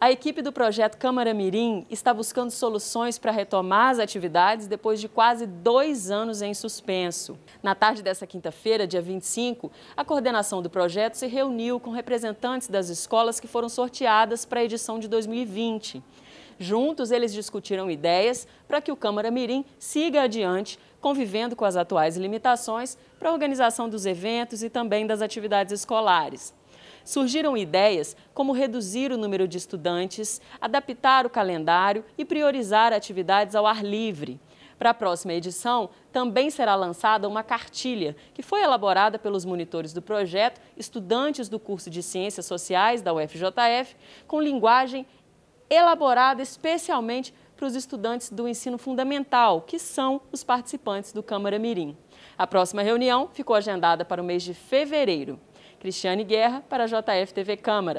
A equipe do projeto Câmara Mirim está buscando soluções para retomar as atividades depois de quase dois anos em suspenso. Na tarde dessa quinta-feira, dia 25, a coordenação do projeto se reuniu com representantes das escolas que foram sorteadas para a edição de 2020. Juntos, eles discutiram ideias para que o Câmara Mirim siga adiante, convivendo com as atuais limitações para a organização dos eventos e também das atividades escolares. Surgiram ideias como reduzir o número de estudantes, adaptar o calendário e priorizar atividades ao ar livre. Para a próxima edição, também será lançada uma cartilha que foi elaborada pelos monitores do projeto, estudantes do curso de Ciências Sociais da UFJF, com linguagem elaborada especialmente para os estudantes do ensino fundamental, que são os participantes do Câmara Mirim. A próxima reunião ficou agendada para o mês de fevereiro. Cristiane Guerra, para a JF TV Câmara.